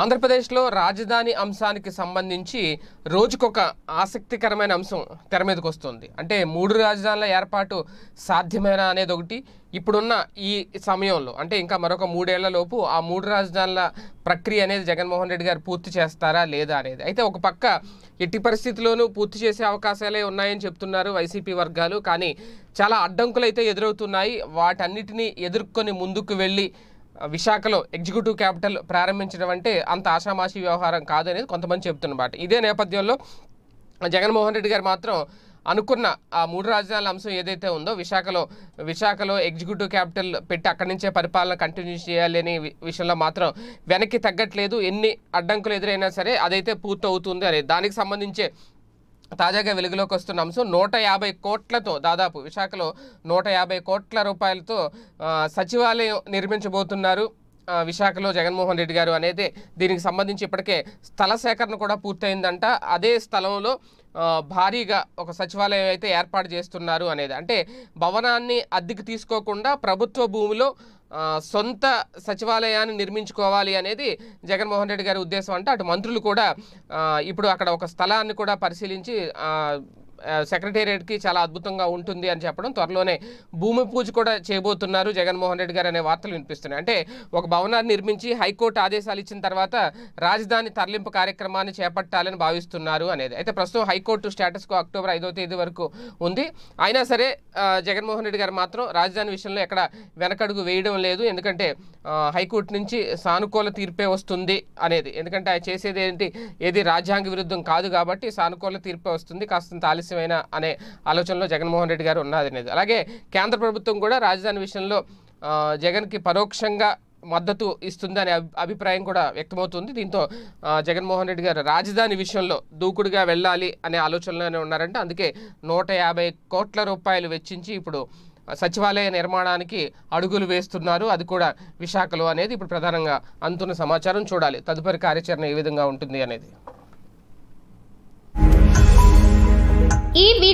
ఆంధ్రప్రదేశ్లో రాజధాని అంశానికి సంబంధించి రోజుకొక ఆసక్తికరమైన అంశం తెర మీదకి వస్తుంది అంటే మూడు రాజధానుల ఏర్పాటు సాధ్యమేనా అనేది ఒకటి ఇప్పుడున్న ఈ సమయంలో అంటే ఇంకా మరొక మూడేళ్లలోపు ఆ మూడు రాజధానుల ప్రక్రియ అనేది జగన్మోహన్ రెడ్డి గారు పూర్తి చేస్తారా లేదా అనేది అయితే ఒక పక్క ఎట్టి పరిస్థితుల్లోనూ పూర్తి చేసే అవకాశాలే ఉన్నాయని చెప్తున్నారు వైసీపీ వర్గాలు కానీ చాలా అడ్డంకులు అయితే ఎదురవుతున్నాయి వాటన్నిటినీ ఎదుర్కొని ముందుకు వెళ్ళి విశాఖలో ఎగ్జిక్యూటివ్ క్యాపిటల్ ప్రారంభించడం అంటే అంత ఆషామాషి వ్యవహారం కాదు అనేది కొంతమంది చెబుతున్నమాట ఇదే నేపథ్యంలో జగన్మోహన్ రెడ్డి గారు మాత్రం అనుకున్న ఆ మూడు రాజధానుల అంశం ఏదైతే ఉందో విశాఖలో విశాఖలో ఎగ్జిక్యూటివ్ క్యాపిటల్ పెట్టి అక్కడి నుంచే పరిపాలన కంటిన్యూ చేయాలి అనే విషయంలో మాత్రం వెనక్కి తగ్గట్లేదు ఎన్ని అడ్డంకులు ఎదురైనా సరే అదైతే పూర్తవుతుంది అని దానికి సంబంధించే తాజాగా వెలుగులోకి వస్తున్న అంశం నూట యాభై కోట్లతో దాదాపు విశాఖలో నూట యాభై కోట్ల రూపాయలతో సచివాలయం నిర్మించబోతున్నారు విశాఖలో జగన్మోహన్ రెడ్డి గారు అనేది దీనికి సంబంధించి ఇప్పటికే స్థల సేకరణ కూడా పూర్తయిందంట అదే స్థలంలో భారీగా ఒక సచివాలయం అయితే ఏర్పాటు చేస్తున్నారు అనేది అంటే భవనాన్ని అద్దెకు తీసుకోకుండా ప్రభుత్వ భూమిలో సొంత సచివాలయాన్ని నిర్మించుకోవాలి అనేది జగన్మోహన్ రెడ్డి గారి ఉద్దేశం అంటే అటు మంత్రులు కూడా ఇప్పుడు అక్కడ ఒక స్థలాన్ని కూడా పరిశీలించి సెక్రటేరియట్కి చాలా అద్భుతంగా ఉంటుంది అని చెప్పడం త్వరలోనే భూమి పూజ కూడా చేయబోతున్నారు జగన్మోహన్ రెడ్డి గారు అనే వార్తలు వినిపిస్తున్నాయి అంటే ఒక భవనాన్ని నిర్మించి హైకోర్టు ఆదేశాలు ఇచ్చిన తర్వాత రాజధాని తరలింపు కార్యక్రమాన్ని చేపట్టాలని భావిస్తున్నారు అనేది అయితే ప్రస్తుతం హైకోర్టు స్టేటస్కు అక్టోబర్ ఐదో తేదీ వరకు ఉంది అయినా సరే జగన్మోహన్ రెడ్డి గారు మాత్రం రాజధాని విషయంలో ఎక్కడ వెనకడుగు వేయడం లేదు ఎందుకంటే హైకోర్టు నుంచి సానుకూల తీర్పే వస్తుంది అనేది ఎందుకంటే ఆయన చేసేది ఏంటి ఏది రాజ్యాంగ విరుద్ధం కాదు కాబట్టి సానుకూల తీర్పే వస్తుంది కాస్తంత ఆలస్యం ఆలస్యమైనా అనే ఆలోచనలో జగన్మోహన్ రెడ్డి గారు ఉన్నది అలాగే కేంద్ర ప్రభుత్వం కూడా రాజధాని విషయంలో జగన్కి పరోక్షంగా మద్దతు అనే అభిప్రాయం కూడా వ్యక్తమవుతుంది దీంతో జగన్మోహన్ రెడ్డి గారు రాజధాని విషయంలో దూకుడుగా వెళ్ళాలి అనే ఆలోచనలోనే ఉన్నారంటే అందుకే నూట కోట్ల రూపాయలు వెచ్చించి ఇప్పుడు సచివాలయ నిర్మాణానికి అడుగులు వేస్తున్నారు అది కూడా విశాఖలో అనేది ఇప్పుడు ప్రధానంగా అందుతున్న సమాచారం చూడాలి తదుపరి కార్యాచరణ ఏ విధంగా ఉంటుంది అనేది